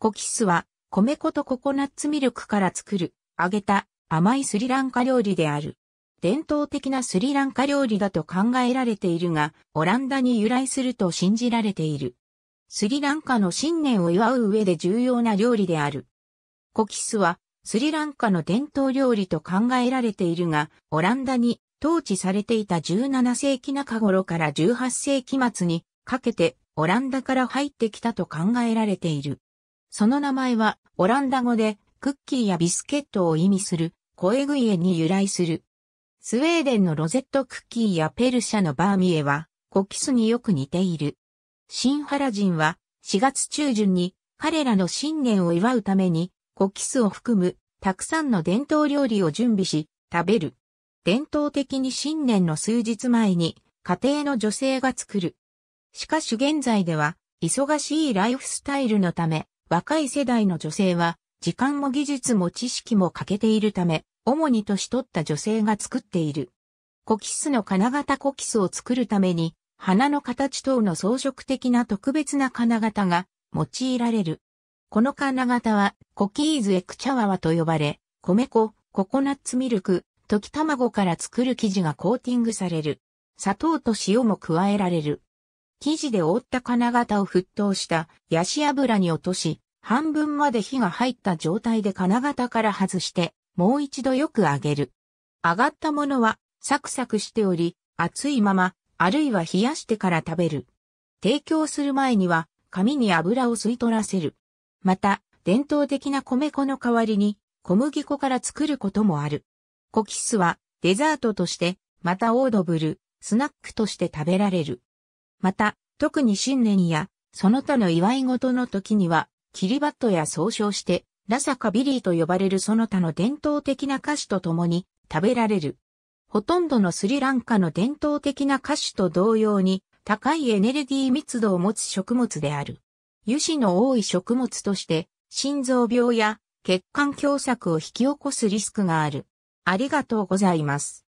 コキスは米粉とココナッツミルクから作る揚げた甘いスリランカ料理である。伝統的なスリランカ料理だと考えられているが、オランダに由来すると信じられている。スリランカの新年を祝う上で重要な料理である。コキスはスリランカの伝統料理と考えられているが、オランダに統治されていた17世紀中頃から18世紀末にかけてオランダから入ってきたと考えられている。その名前は、オランダ語で、クッキーやビスケットを意味する、コエグイエに由来する。スウェーデンのロゼットクッキーやペルシャのバーミエは、コキスによく似ている。シンハラ人は、4月中旬に、彼らの新年を祝うために、コキスを含む、たくさんの伝統料理を準備し、食べる。伝統的に新年の数日前に、家庭の女性が作る。しかし現在では、忙しいライフスタイルのため、若い世代の女性は、時間も技術も知識も欠けているため、主に年取った女性が作っている。コキスの金型コキスを作るために、花の形等の装飾的な特別な金型が用いられる。この金型はコキーズエクチャワワと呼ばれ、米粉、ココナッツミルク、溶き卵から作る生地がコーティングされる。砂糖と塩も加えられる。生地で覆った金型を沸騰したヤシ油に落とし、半分まで火が入った状態で金型から外して、もう一度よく揚げる。揚がったものはサクサクしており、熱いまま、あるいは冷やしてから食べる。提供する前には、紙に油を吸い取らせる。また、伝統的な米粉の代わりに、小麦粉から作ることもある。コキスは、デザートとして、またオードブル、スナックとして食べられる。また、特に新年や、その他の祝い事の時には、キリバットや総称して、ラサカビリーと呼ばれるその他の伝統的な菓子と共に食べられる。ほとんどのスリランカの伝統的な菓子と同様に高いエネルギー密度を持つ食物である。油脂の多い食物として心臓病や血管狭窄を引き起こすリスクがある。ありがとうございます。